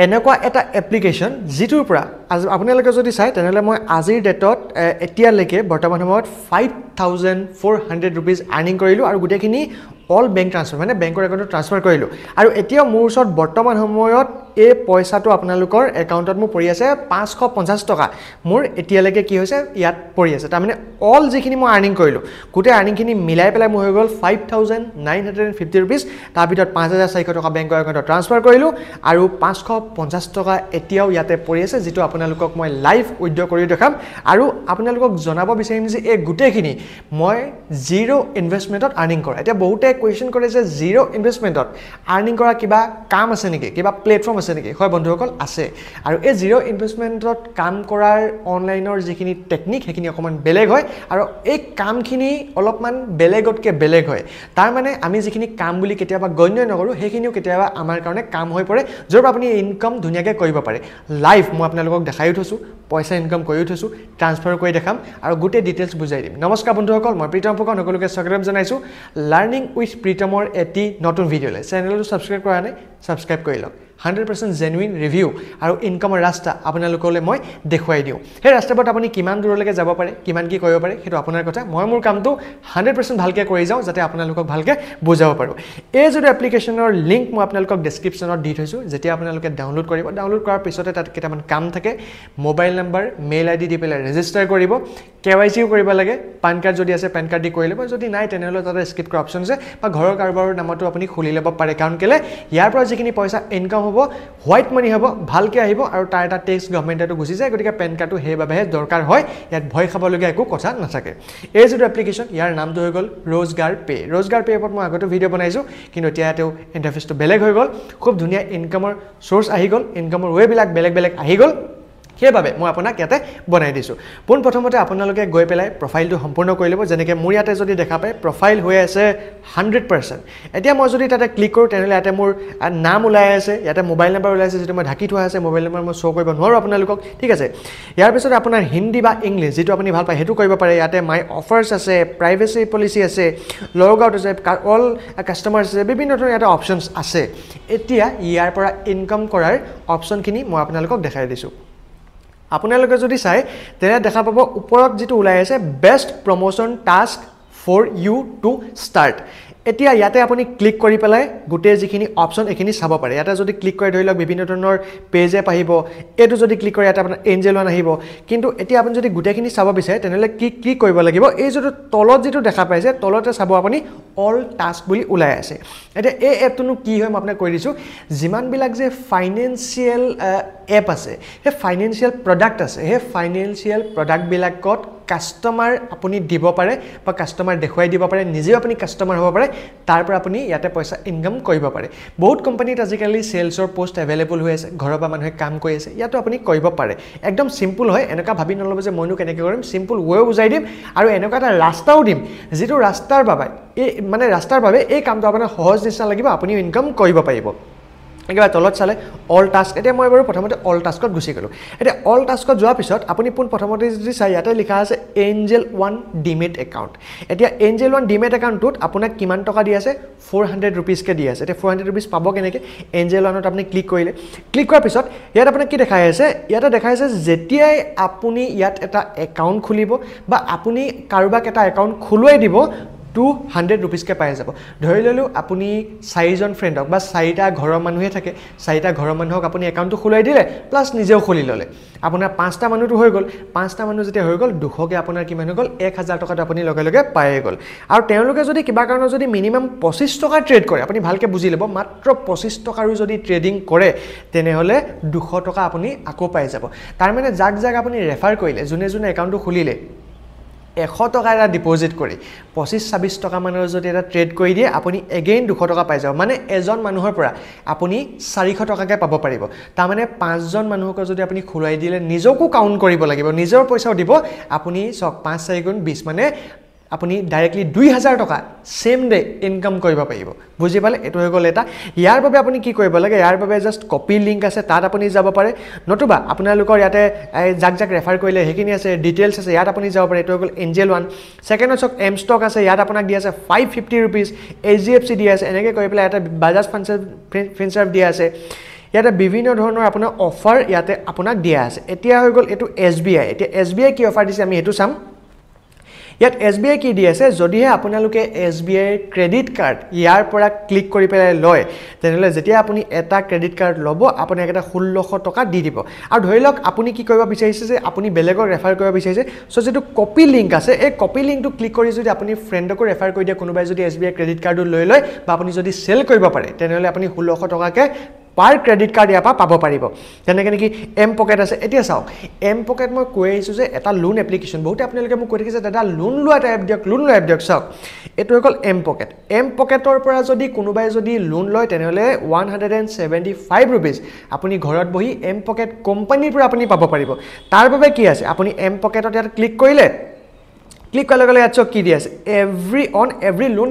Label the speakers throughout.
Speaker 1: এনেকুৱা এটা এপ্লিকেশ্যন যিটোৰ পৰা আজি আপোনালোকে যদি চাই তেনেহ'লে মই আজিৰ ডেটত এতিয়ালৈকে বৰ্তমান সময়ত five thousand four hundred rupees earning কৰিলোঁ আৰু গোটেইখিনি অল বেংক ট্ৰান্সফাৰ মানে বেংকৰ একাউণ্টত ট্ৰান্সফাৰ কৰিলোঁ আৰু এতিয়াও মোৰ ওচৰত বৰ্তমান সময়ত এই পইচাটো আপোনালোকৰ একাউণ্টত মোৰ পৰি আছে পাঁচশ পঞ্চাছ টকা মোৰ এতিয়ালৈকে কি হৈছে ইয়াত পৰি আছে তাৰমানে অল যিখিনি মই আৰ্ণিং কৰিলোঁ গোটেই আৰ্ণিংখিনি মিলাই পেলাই মোৰ হৈ গ'ল five thousand nine hundred and fifty rupees তাৰ ভিতৰত পাঁচ হাজাৰ চাৰিশ টকা বেংকৰ একাউণ্টত ট্ৰান্সফাৰ কৰিলোঁ আৰু পাঁচশ পঞ্চাছ টকা এতিয়াও ইয়াতে পৰি আছে যিটো আপোনালোকক মই লাইভ উদ্য কৰি দেখাম আৰু আপোনালোকক জনাব বিচাৰিম যে এই গোটেইখিনি মই জিৰ' ইনভেষ্টমেণ্টত আৰ্ণিং কৰোঁ এতিয়া বহুতে কুৱেশ্যন কৰে যে জিৰ' ইনভেষ্টমেণ্টত আৰ্ণিং কৰা কিবা কাম আছে নেকি কিবা প্লেটফৰ্ম আছে নেকি হয় বন্ধুসকল আছে আৰু এই জিৰ' ইনভেষ্টমেণ্টত কাম কৰাৰ অনলাইনৰ যিখিনি টেকনিক সেইখিনি অকণমান বেলেগ হয় আৰু এই কামখিনি অলপমান বেলেগতকৈ বেলেগ হয় তাৰমানে আমি যিখিনি কাম বুলি কেতিয়াবা গণ্য নকৰোঁ সেইখিনিও কেতিয়াবা আমাৰ কাৰণে কাম হৈ পৰে য'ৰ পৰা আপুনি ইনকাম ধুনীয়াকৈ কৰিব পাৰে লাইভ মই আপোনালোকক দেখায়ো থৈছোঁ পইচা ইনকাম কৰিও থৈছোঁ ট্ৰান্সফাৰ কৰি দেখাম আৰু গোটেই ডিটেইলছ বুজাই দিম নমস্কাৰ বন্ধুসকল মই প্ৰীতম ফুকন সকলোকে স্বাগতম জনাইছোঁ লাৰ্ণিং উইথ প্ৰীতমৰ এটি নতুন ভিডিঅ'লৈ চেনেলটো ছাবস্ক্ৰাইব কৰা নাই ছাবস্ক্ৰাইব কৰি লওক হাণ্ড্ৰেড পাৰ্চেণ্ট জেনুইন ৰিভিউ আৰু ইনকামৰ ৰাস্তা আপোনালোকলৈ মই দেখুৱাই দিওঁ সেই ৰাস্তাবোৰত আপুনি কিমান দূৰলৈকে যাব পাৰে কিমান কি কৰিব পাৰে সেইটো আপোনাৰ কথা মই মোৰ কামটো হাণ্ড্ৰেড পাৰ্চেণ্ট ভালকৈ কৰি যাওঁ যাতে আপোনালোকক ভালকৈ বুজাব পাৰোঁ এই যোনটো এপ্লিকেশ্যনৰ লিংক মই আপোনালোকক ডিছক্ৰিপশ্যনত দি থৈছোঁ যেতিয়া আপোনালোকে ডাউনলোড কৰিব ডাউনলোড কৰাৰ পিছতে তাত কেইটামান কাম থাকে mobile number mail I D দি পেলাই ৰেজিষ্টাৰ কৰিব কে ৱাই চিও কৰিব লাগে পান কাৰ্ড যদি আছে পেন কাৰ্ড দি কৰি ল'ব যদি নাই তেনেহ'লে তাতে স্কিপ কৰা অপশ্যন আছে বা ঘৰৰ কাৰোবাৰৰ নামতো আপুনি খুলি ল'ব পাৰে কাৰণ কেলৈ ইয়াৰ পৰা যিখিনি পইচা ইনকাম হ'ব হোৱাইট মানি হ'ব ভালকৈ আহিব আৰু তাৰ এটা টেক্স গভমেণ্টেতো গুচি যায় গতিকে পেন কাৰ্ডটো সেইবাবেহে দৰকাৰ হয় ইয়াত ভয় খাবলগীয়া একো কথা নাথাকে এই যিটো এপ্লিকেশ্যন ইয়াৰ নামটো হৈ গ'ল ৰোজগাৰ পে' ৰোজগাৰ পে' এপত মই আগতেও ভিডিঅ' বনাইছোঁ কিন্তু এতিয়া তেওঁ ইণ্টাৰফেচটো বেলেগ হৈ গ'ল খুব ধুনীয়া ইনকামৰ চ'ৰ্চ আহি গ'ল ইনকামৰ ৱেবিলাক বেলেগ বেলেগ আহি গ'ল সেইবাবে মই আপোনাক ইয়াতে বনাই দিছোঁ পোনপ্ৰথমতে আপোনালোকে গৈ পেলাই প্ৰফাইলটো সম্পূৰ্ণ কৰি ল'ব যেনেকৈ মোৰ ইয়াতে যদি দেখা পায় প্ৰফাইল হৈ আছে হাণ্ড্ৰেড পাৰ্চেণ্ট এতিয়া মই যদি তাতে ক্লিক কৰোঁ তেনেহ'লে ইয়াতে মোৰ নাম ওলাই আছে ইয়াতে মোবাইল নাম্বাৰ ওলাইছে যিটো মই ঢাকি থোৱা আছে মোবাইল নাম্বাৰ মই শ্ব' কৰিব নোৱাৰোঁ আপোনালোকক ঠিক আছে ইয়াৰ পিছত আপোনাৰ হিন্দী বা ইংলিছ যিটো আপুনি ভাল পায় সেইটো কৰিব পাৰে ইয়াতে মাই অফাৰ্ছ আছে প্ৰাইভেচি পলিচি আছে লগ আউট আছে অল কাষ্টমাৰ্ছ আছে বিভিন্ন ধৰণৰ ইয়াতে অপশ্যনছ আছে এতিয়া ইয়াৰ পৰা ইনকাম কৰাৰ অপশ্যনখিনি মই আপোনালোকক দেখাই দিছোঁ আপোনালোকে যদি চাই তেনে দেখা পাব ওপৰত যিটো ওলাই আছে best promotion task for you to start এতিয়া ইয়াতে আপুনি ক্লিক কৰি পেলাই গোটেই যিখিনি অপশ্যন এইখিনি চাব পাৰে ইয়াতে যদি ক্লিক কৰে ধৰি লওক বিভিন্ন ধৰণৰ পেজ এপ আহিব এইটো যদি ক্লিক কৰে ইয়াতে আপোনাৰ এঞ্জেল ওৱান আহিব কিন্তু এতিয়া আপুনি যদি গোটেইখিনি চাব বিচাৰে তেনেহ'লে কি কি কৰিব লাগিব এই যিটো তলত যিটো দেখা পাইছে তলতে চাব আপুনি অল টাস্ক বুলি ওলাই আছে এতিয়া এই এপটোনো কি হয় মই আপোনাক কৈ দিছোঁ যিমানবিলাক যে ফাইনেন্সিয়েল এপ আছে সেই ফাইনেঞ্চিয়েল প্ৰডাক্ট আছে সেই ফাইনেঞ্চিয়েল প্ৰডাক্টবিলাকত কাষ্টমাৰ আপুনি দিব পাৰে বা কাষ্টমাৰ দেখুৱাই দিব পাৰে নিজেও আপুনি কাষ্টমাৰ হ'ব পাৰে তাৰ পৰা আপুনি ইয়াতে পইচা ইনকাম কৰিব পাৰে বহুত কোম্পানীত আজিকালি ছেলছৰ পষ্ট এভেইলেবল হৈ আছে ঘৰৰ পৰা মানুহে কাম কৰি আছে ইয়াতো আপুনি কৰিব পাৰে একদম চিম্পুল হয় এনেকুৱা ভাবি নল'ব যে মইনো কেনেকৈ কৰিম চিম্পুল ৱে বুজাই দিম আৰু এনেকুৱা এটা ৰাস্তাও দিম যিটো ৰাস্তাৰ বাবে এই মানে ৰাস্তাৰ বাবে এই কামটো আপোনাৰ সহজ নিচিনা লাগিব আপুনিও ইনকাম কৰিব পাৰিব একেবাৰে তলত চালে অল টাস্ক এতিয়া মই বাৰু প্ৰথমতে অল টাস্কত গুচি গ'লোঁ এতিয়া অল টাস্কত যোৱাৰ পিছত আপুনি পোন প্ৰথমতে যদি চাই ইয়াতে লিখা আছে এঞ্জেল ওৱান ডিমেট একাউণ্ট এতিয়া এঞ্জেল ওৱান ডিমেট একাউণ্টটোত আপোনাক কিমান টকা দি আছে ফ'ৰ হাণ্ড্ৰেড ৰুপিজকৈ দি আছে এতিয়া ফ'ৰ হাণ্ড্ৰেড ৰুপিজ পাব কেনেকৈ এঞ্জেল ওৱানত আপুনি ক্লিক কৰিলে ক্লিক কৰাৰ পিছত ইয়াত আপোনাক কি দেখাই আছে ইয়াতে দেখাই আছে যেতিয়াই আপুনি ইয়াত এটা একাউণ্ট খুলিব বা আপুনি কাৰোবাক এটা একাউণ্ট খুলুৱাই দিব টু হাণ্ড্ৰেড ৰুপিজকৈ পাই যাব ধৰি ল'লোঁ আপুনি চাৰিজন ফ্ৰেণ্ডক বা চাৰিটা ঘৰৰ মানুহে থাকে চাৰিটা ঘৰৰ মানুহক আপুনি একাউণ্টটো খোলাই দিলে প্লাছ নিজেও খুলি ল'লে আপোনাৰ পাঁচটা মানুহটো হৈ গ'ল পাঁচটা মানুহ যেতিয়া হৈ গ'ল দুশকৈ আপোনাৰ কিমান হৈ গ'ল এক হাজাৰ টকাটো আপুনি লগে লগে পায়ে গ'ল আৰু তেওঁলোকে যদি কিবা কাৰণত যদি মিনিমাম পঁচিছ টকা ট্ৰেড কৰে আপুনি ভালকৈ বুজি ল'ব মাত্ৰ পঁচিছ টকাৰো যদি ট্ৰেডিং কৰে তেনেহ'লে দুশ টকা আপুনি আকৌ পাই যাব তাৰমানে যাক যাক আপুনি ৰেফাৰ কৰিলে যোনে যোনে একাউণ্টটো খুলিলে এশ টকা এটা ডিপ'জিট কৰি পঁচিছ ছাব্বিছ টকামানৰ যদি এটা ট্ৰেড কৰি দিয়ে আপুনি এগেইন দুশ টকা পাই যাব মানে এজন মানুহৰ পৰা আপুনি চাৰিশ টকাকৈ পাব পাৰিব তাৰমানে পাঁচজন মানুহক যদি আপুনি খোলাই দিলে নিজকো কাউণ্ট কৰিব লাগিব নিজৰ পইচাও দিব আপুনি চাওক পাঁচ চাৰিগুণ বিছ মানে আপুনি ডাইৰেক্টলি দুই হাজাৰ টকা ছেম ডে ইনকাম কৰিব পাৰিব বুজি পালে এইটো হৈ গ'ল এটা ইয়াৰ বাবে আপুনি কি কৰিব লাগে ইয়াৰ বাবে জাষ্ট কপি লিংক আছে তাত আপুনি যাব পাৰে নতুবা আপোনালোকৰ ইয়াতে যাক যাক ৰেফাৰ কৰিলে সেইখিনি আছে ডিটেইলছ আছে ইয়াত আপুনি যাব পাৰে এইটো হৈ গ'ল এঞ্জেল ওৱান ছেকেণ্ড হৈছে এম ষ্টক আছে ইয়াত আপোনাক দিয়া আছে five fifty rupees H D F C দিয়া আছে এনেকৈ কৰি পেলাই ইয়াতে বাজাজ ফাইনেন্স ফিনচাৰ দিয়া আছে ইয়াতে বিভিন্ন ধৰণৰ আপোনাৰ অফাৰ ইয়াতে আপোনাক দিয়া আছে এতিয়া হৈ গ'ল এইটো এছ বি আই এতিয়া এছ বি আই কি অফাৰ দিছে আমি সেইটো চাম ইয়াত এছ বি আই কি দি আছে যদিহে আপোনালোকে এছ বি আইৰ ক্ৰেডিট কাৰ্ড ইয়াৰ পৰা ক্লিক কৰি পেলাই লয় তেনেহ'লে যেতিয়া আপুনি এটা ক্ৰেডিট কাৰ্ড ল'ব আপুনি একেটা ষোল্লশ টকা দি দিব আৰু ধৰি লওক আপুনি কি কৰিব বিচাৰিছে যে আপুনি বেলেগক ৰেফাৰ কৰিব বিচাৰিছে চ' যিটো কপি লিংক আছে এই কপি লিংকটো ক্লিক কৰি যদি আপুনি ফ্ৰেণ্ডকো ৰেফাৰ কৰি দিয়ে কোনোবাই যদি এছ বি আই ক্ৰেডিট কাৰ্ডটো লৈ লয় বা আপুনি যদি চেল কৰিব পাৰে তেনেহ'লে আপুনি ষোল্লশ টকাকৈ পাৰ ক্ৰেডিট কাৰ্ড ইয়াৰ পৰা পাব পাৰিব তেনেকৈ নেকি এম পকেট আছে এতিয়া চাওক এম পকেট মই কৈ আহিছোঁ যে এটা লোন এপ্লিকেশ্যন বহুতে আপোনালোকে মোক কৈ থাকিছে দাদা লোন লোৱা এটা এপ দিয়ক লোন লোৱা এপ দিয়ক চাওক এইটো হৈ গ'ল এম পকেট এম পকেটৰ পৰা যদি কোনোবাই যদি লোন লয় তেনেহ'লে one hundred and seventy five rupees আপুনি ঘৰত বহি এম পকেট কোম্পানীৰ পৰা আপুনি পাব পাৰিব তাৰ বাবে কি আছে আপুনি এম পকেটত ইয়াত ক্লিক কৰিলে ক্লিক কৰাৰ লগে লগে ইয়াত চাওক কি দি আছে এভৰি অন এভৰি লোন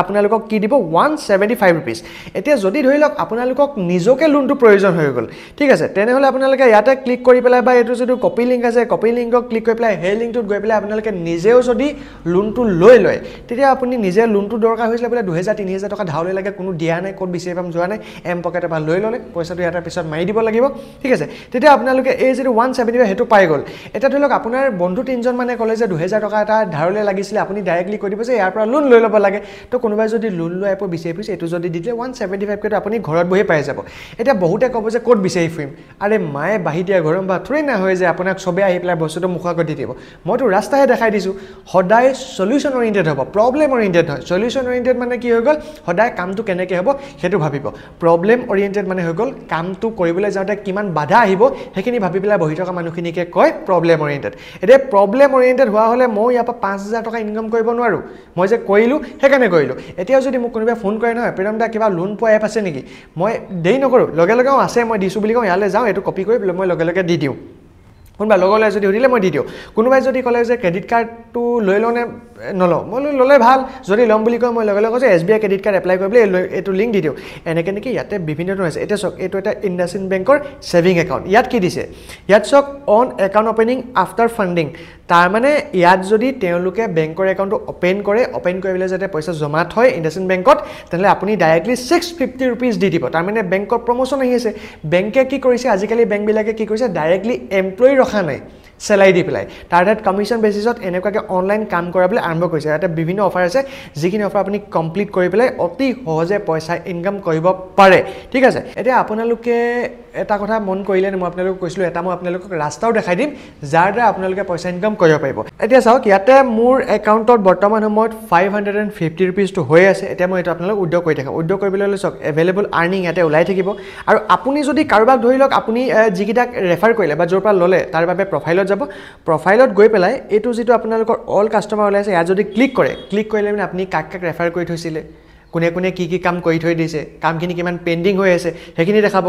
Speaker 1: আপোনালোকক কি দিব ওৱান ছেভেণ্টি ফাইভ ৰুপিজ এতিয়া যদি ধৰি লওক আপোনালোকক নিজকে লোনটো প্ৰয়োজন হৈ গ'ল ঠিক আছে তেনেহ'লে আপোনালোকে ইয়াতে ক্লিক কৰি পেলাই বা এইটো যিটো কপি লিংক আছে কপি লিংকক ক্লিক কৰি পেলাই সেই লিংকটোত গৈ পেলাই আপোনালোকে নিজেও যদি লোনটো লৈ লয় তেতিয়া আপুনি নিজে লোনটো দৰকাৰ হৈছিলে বোলে দুহেজাৰ তিনি হেজাৰ টকা ধাউলৈ লাগে কোনো দিয়া নাই ক'ত বিচাৰি পাম যোৱা নাই এম পকেটে পৰা লৈ ল'লে পইচাটো ইয়াৰ পিছত মাৰি দিব লাগিব ঠিক আছে তেতিয়া আপোনালোকে এই যিটো ওৱান ছেভেণ্টি ফাইভ সেইটো পাই গ'ল এতিয়া ধৰি লওক আপোনাৰ বন্ধু তিনিজনমানে ক'লে যে দুহেজাৰ টকা এটা ধাৰলৈ লাগিছিলে আপুনি ডাইৰেক্টলি কৈ দিব যে ইয়াৰ পৰা লোন লৈ ল'ব লাগে তো কোনোবাই যদি লোন লৈ আপোনাৰ বিচাৰি ফুৰিছে এইটো যদি দি দিলে ওৱান ছেভেণ্টি ফাইভকৈতো আপুনি ঘৰত বহি পাই যাব এতিয়া বহুতে ক'ব যে ক'ত বিচাৰি ফুৰিম আৰে মায়ে বাঢ়ি দিয়া গৰম ঘৰৰ বাথৰুৱে নহয় যে আপোনাক চবেই আহি পেলাই বস্তুটো মুখাগত দি দিব মইতো ৰাস্তাহে দেখাই দিছোঁ সদায় চলিউশ্যন অৰিয়েণ্টেড হ'ব প্ৰব্লেম অৰিয়েণ্টেড হয় চলিউশ্যন অৰিয়েণ্টেড মানে কি হৈ গ'ল সদায় কামটো কেনেকৈ হ'ব সেইটো ভাবিব প্ৰব্লেম অৰিয়েণ্টেড মানে হৈ গ'ল কামটো কৰিবলৈ যাওঁতে কিমান বাধা আহিব সেইখিনি ভাবি পেলাই বহি থকা মানুহখিনিকে কয় প্ৰব্লেম অৰিয়েণ্টেড এতিয়া প্ৰব্লেম অৰিয়েণ্টেড হোৱা হ'লে মই ইয়াৰ পৰা পাঁচ হাজাৰ টকা ইনকাম কৰিব নোৱাৰোঁ মই যে কৰিলোঁ সেইকাৰণে কৰিলোঁ এতিয়াও যদি মোক কোনোবাই ফোন কৰে নহয় প্ৰেৰম দা কিবা লোন পোৱা এপ আছে নেকি মই দেৰি নকৰোঁ লগে লগে অঁ আছে মই দিছোঁ বুলি কওঁ ইয়ালৈ যাওঁ এইটো কপি কৰি পেলাই মই লগে লগে দি দিওঁ কোনোবা লগলৈ যদি সুধিলে মই দি দিওঁ কোনোবাই যদি ক'লে যে ক্ৰেডিট কাৰ্ডটো লৈ লওঁ নে নলওঁ মই বোলো ল'লে ভাল যদি ল'ম বুলি কয় মই লগে লগে যে S B I credit card apply কৰিবলৈ এইটো লিংক দি দিওঁ এনেকৈ নেকি ইয়াতে বিভিন্ন ধৰণৰ আছে এতিয়া চাওক এইটো এটা ইণ্ডাছ ইণ্ড বেংকৰ ছেভিং একাউণ্ট ইয়াত কি দিছে ইয়াত চাওক on account opening after funding তাৰমানে ইয়াত যদি তেওঁলোকে বেংকৰ একাউণ্টটো অ'পেন কৰে অ'পেন কৰি পেলাই যাতে পইচা জমা থয় ইণ্ডাষ্ট্ৰিন বেংকত তেনেহ'লে আপুনি ডাইৰেক্টলি ছিক্স ফিফটি ৰুপিজ দি দিব তাৰমানে বেংকৰ প্ৰমোশ্যন আহি আছে বেংকে কি কৰিছে আজিকালি বেংকবিলাকে কি কৰিছে ডাইৰেক্টলি এমপ্লয়ী ৰখা নাই চেলাই দি পেলাই তাৰ তাত কমিশ্যন বেচিছত এনেকুৱাকৈ অনলাইন কাম কৰাবলৈ আৰম্ভ কৰিছে ইয়াতে বিভিন্ন অফাৰ আছে যিখিনি অফাৰ আপুনি কমপ্লিট কৰি পেলাই অতি সহজে পইচা ইনকাম কৰিব পাৰে ঠিক আছে এতিয়া আপোনালোকে এটা কথা মন কৰিলেনে মই আপোনালোকক কৈছিলোঁ এটা মই আপোনালোকক ৰাস্তাও দেখাই দিম যাৰ দ্বাৰা আপোনালোকে পইচা ইনকাম কৰিব পাৰিব এতিয়া চাওক ইয়াতে মোৰ একাউণ্টত বৰ্তমান সময়ত ফাইভ হাণ্ড্ৰেড এণ্ড ফিফটি ৰুপিজটো হৈ আছে এতিয়া মই এইটো আপোনালোক উদ্যোগ কৰি থাকিম উদ্যোগ কৰিবলৈ হ'লে চাওক এভেইলেবল আৰ্ণিং ইয়াতে ওলাই থাকিব আৰু আপুনি যদি কাৰোবাক ধৰি লওক আপুনি যিকেইটাক ৰেফাৰ কৰিলে বা য'ৰ পৰা ল'লে তাৰ বাবে প্ৰফাইলত যাব প্ৰফাইলত গৈ পেলাই এইটো যিটো আপোনালোকৰ অল কাষ্টমাৰ ওলাইছে ইয়াত যদি ক্লিক কৰে ক্লিক কৰিলে মানে আপুনি কাক কাক ৰেফাৰ কৰি থৈছিলে কোনে কোনে কি কি কাম কৰি থৈ দিছে কামখিনি কিমান পেণ্ডিং হৈ আছে সেইখিনি দেখাব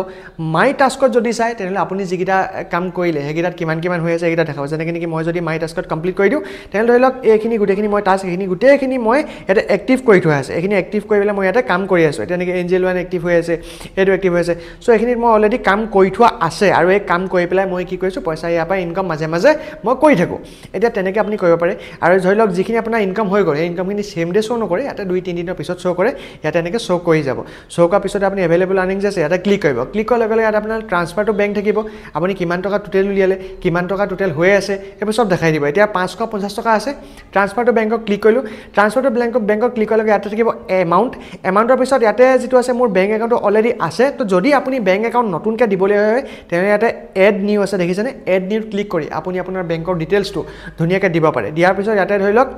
Speaker 1: মাই টাস্কত যদি চায় তেনেহ'লে আপুনি যিকেইটা কাম কৰিলে সেইকেইটাত কিমান কিমান হৈ আছে সেইকেইটা দেখাব যেনেকৈ নেকি মই যদি মাই টাস্কত কমপ্লিট কৰি দিওঁ তেনেহ'লে ধৰি লওক এইখিনি গোটেইখিনি মই টাস্ক সেইখিনি গোটেইখিনি মই ইয়াতে এক্টিভ কৰি থোৱা আছে এইখিনি এক্টিভ কৰি পেলাই মই ইয়াতে কাম কৰি আছোঁ এতিয়া এনেকৈ এঞ্জেল ওৱান এক্টিভ হৈ আছে সেইটো এক্টিভ হৈ আছে চ' এইখিনিত মই অলৰেডি কাম কৰি থোৱা আছে আৰু এই কাম কৰি পেলাই মই কি কৰিছোঁ পইচা ইয়াৰ পৰা ইনকম মাজে মাজে মই কৰি থাকোঁ এতিয়া তেনেকৈ আপুনি কৰিব পাৰে আৰু ধৰি লওক যিখিনি আপোনাৰ ইনকম হৈ গ'ল সেই ইনকমখিনি ছেম ডে শ্ব' নকৰে ইয়াতে দুই তিনিদিনৰ পিছত শ্ব' কৰে কৰে ইয়াত এনেকৈ শ্ব' কৰি যাব শ্ব' কৰাৰ পিছতে আপুনি এভেইলেবল আৰ্নিংছ আছে ইয়াতে ক্লিক কৰিব ক্লিক কৰাৰ লগে লগে ইয়াত আপোনাৰ ট্ৰান্সফাৰটো বেংক থাকিব আপুনি কিমান টকা টোটেল উলিয়ালে কিমান টকা টোটেল হৈ আছে এইবোৰ চব দেখাই দিব এতিয়া পাঁচশ পঞ্চাছ টকা আছে ট্ৰান্সফাৰটো বেংকক ক্লিক কৰিলোঁ ট্ৰান্সফাৰটো বেংক বেংকক ক্লিক কৰাৰ লগে ইয়াতে থাকিব এমাউণ্ট এমাউণ্টৰ পিছত ইয়াতে যিটো আছে মোৰ বেংক একাউণ্টটো অলৰেডি আছে তো যদি আপুনি বেংক একাউণ্ট নতুনকৈ দিবলৈ হয় তেনেহ'লে ইয়াতে এড নিউ আছে দেখিছেনে এড নিউত ক্লিক কৰি আপুনি আপোনাৰ বেংকৰ ডিটেইলছটো ধুনীয়াকৈ দিব পাৰে দিয়াৰ পিছত ইয়াতে ধৰি লওক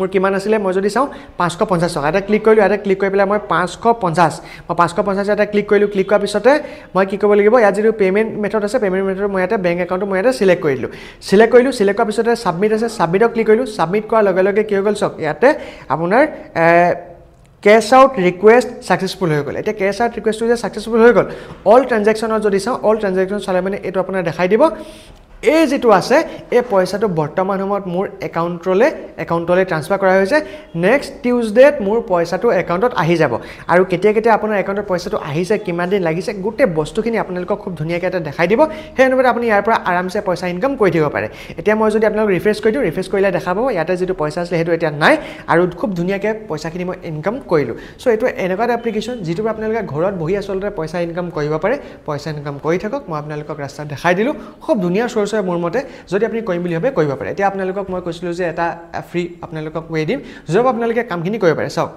Speaker 1: মোৰ কিমান আছিলে মই যদি চাওঁ পাঁচশ পঞ্চাছ টকা এটা ক্লিক কৰিলোঁ এটা ক্লিক কৰি পেলাই মই পাঁচশ পঞ্চাছ মই পাঁচশ পঞ্চাছ এটা ক্লিক কৰিলোঁ ক্লিক কৰাৰ পিছতে মই কি কৰিব লাগিব ইয়াত যিটো পে'মেণ্ট মেথড আছে পে'মেণ্ট মেথড মই ইয়াতে বেংক একাউণ্টটো মই ইয়াতে চিলেক্ট কৰি দিলোঁ চিলেক্ট কৰিলোঁ চিলেক্ট কৰাৰ পিছতে ছাবমিট আছে ছাবমিটক ক্লিক কৰিলোঁ ছাবমিট কৰাৰ লগে লগে কি হৈ গ'ল চাওক ইয়াতে আপোনাৰ কেছ আউট ৰিকুৱেষ্ট ছাকচেছফুল হৈ গ'ল এতিয়া কেছ আউট ৰিকুৱেষ্টটো যে ছাকচেছফুল হৈ গ'ল অল ট্ৰেঞ্জেকশ্যনত যদি চাওঁ অল ট্ৰেঞ্জেকশ্যন চালে মানে এইটো আপোনাৰ দেখাই দিব এই যিটো আছে এই পইচাটো বৰ্তমান সময়ত মোৰ একাউণ্টলৈ একাউণ্টলৈ ট্ৰান্সফাৰ কৰা হৈছে নেক্সট টিউজডেত মোৰ পইচাটো একাউণ্টত আহি যাব আৰু কেতিয়া কেতিয়া আপোনাৰ একাউণ্টত পইচাটো আহিছে কিমান দিন লাগিছে গোটেই বস্তুখিনি আপোনালোকক খুব ধুনীয়াকৈ এটা দেখাই দিব সেই অনুপাতে আপুনি ইয়াৰ পৰা আৰামছে পইচা ইনকাম কৰি থাকিব পাৰে এতিয়া মই যদি আপোনালোক ৰিফ্ৰেছ কৰি দিওঁ ৰিফ্ৰেছ কৰিলে দেখা পাব ইয়াতে যিটো পইচা আছিলে সেইটো এতিয়া নাই আৰু খুব ধুনীয়াকৈ পইচাখিনি মই ইনকাম কৰিলোঁ চ' এইটো এনেকুৱা এটা এপ্লিকেশ্যন যিটো আপোনালোকে ঘৰত বহি আচলতে পইচা ইনকাম কৰিব পাৰে পইচা ইনকাম কৰি থাকক মই আপোনালোকক ৰাস্তাত দেখাই দিলোঁ খুব ধুনীয়া চ'ৰ্চ হয় মোৰ মতে যদি আপুনি কৰিম বুলি ভাবে কৰিব পাৰে এতিয়া আপোনালোকক মই কৈছিলোঁ যে এটা ফ্ৰী আপোনালোকক কৈ দিম যদি আপোনালোকে কামখিনি কৰিব পাৰে চাওক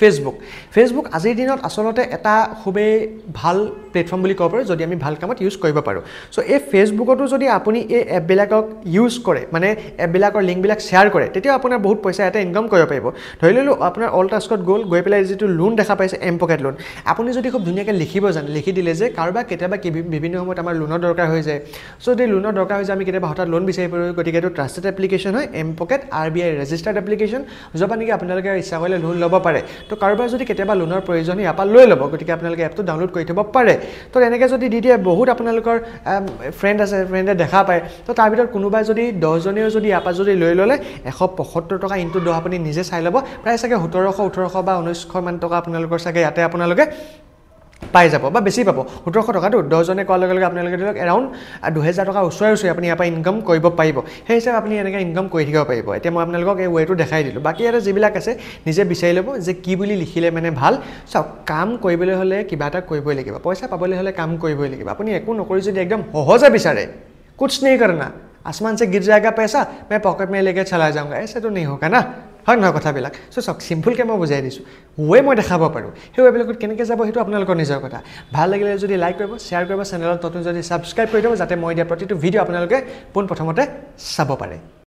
Speaker 1: ফেচবুক ফেচবুক আজিৰ দিনত আচলতে এটা খুবেই ভাল প্লেটফৰ্ম বুলি ক'ব পাৰোঁ যদি আমি ভাল কামত ইউজ কৰিব পাৰোঁ চ' এই ফেচবুকতো যদি আপুনি এই এপবিলাকক ইউজ কৰে মানে এপবিলাকৰ লিংকবিলাক শ্বেয়াৰ কৰে তেতিয়াও আপোনাৰ বহুত পইচা ইয়াতে ইনকাম কৰিব পাৰিব ধৰি ল'লোঁ আপোনাৰ অল টাস্কত গ'ল গৈ পেলাই যিটো লোন দেখা পাইছে এম পকেট লোন আপুনি যদি খুব ধুনীয়াকৈ লিখিব জানে লিখি দিলে যে কাৰোবাক কেতিয়াবা বিভিন্ন সময়ত আমাৰ লোনৰ দৰকাৰ হৈ যায় চ' যদি লোনৰ দৰকাৰ হৈ যায় আমি কেতিয়াবা হঠাৎ লোন বিচাৰি পাৰোঁ গতিকে এইটো ট্ৰাষ্টেড এপ্লিকেশ্যন হয় M pocket R B I registered application য'ত নেকি আপোনালোকে ইচ্ছা কৰিলে লোন ল'ব পাৰে তো কাৰোবাৰ যদি কেতিয়াবা লোনৰ প্ৰয়োজন ইয়াৰ পৰা লৈ ল'ব গতিকে আপোনালোকে এপটো ডাউনলোড কৰি থ'ব পাৰে তো এনেকৈ যদি দি দিয়ে বহুত আপোনালোকৰ ফ্ৰেণ্ড আছে ফ্ৰেণ্ডে দেখা পায় তো তাৰ ভিতৰত কোনোবাই যদি দহজনেও যদি ইয়াৰ পৰা যদি লৈ ল'লে এশ পঁয়সত্তৰ টকা ইনটু দহ আপুনি নিজে চাই ল'ব প্ৰায় চাগে সোতৰশ ওঠৰশ বা ঊনৈছশমান টকা আপোনালোকৰ চাগে ইয়াতে আপোনালোকে পাই যাব বা বেছি পাব সোতৰশ টকাটো দহজনে কোৱাৰ লগে লগে আপোনালোকে ধৰি লওক এৰাউণ্ড দুহেজাৰ টকা ওচৰে ওচৰে আপুনি ইয়াৰ পৰা ইনকাম কৰিব পাৰিব সেই হিচাপে আপুনি এনেকৈ ইনকাম কৰি থাকিব পাৰিব এতিয়া মই আপোনালোকক এই ৱেটো দেখাই দিলোঁ বাকী ইয়াতে যিবিলাক আছে নিজে বিচাৰি ল'ব যে কি বুলি লিখিলে মানে ভাল চাওক কাম কৰিবলৈ হ'লে কিবা এটা কৰিবই লাগিব পইচা পাবলৈ হ'লে কাম কৰিবই লাগিব আপুনি একো নকৰি যদি একদম সহজে বিচাৰে কুচ নেই কৰে না আসমান সে গির জায়গা পয়সা মে পকেট মে চলাই চালা যাওঁগা এসে তো নেই হোক না হয় নহয় কথাবিলাক চ' চাওক চিম্পুলকৈ মই বুজাই দিছোঁ ৱে মই দেখাব পাৰোঁ সেই ৱেবিলাকত কেনেকৈ যাব সেইটো আপোনালোকৰ নিজৰ কথা ভাল লাগিলে যদি লাইক কৰিব শ্বেয়াৰ কৰিব চেনেলত নতুন যদি ছাবস্ক্ৰাইব কৰি দিব যাতে মই দিয়া প্ৰতিটো ভিডিঅ' আপোনালোকে পোনপ্ৰথমতে চাব পাৰে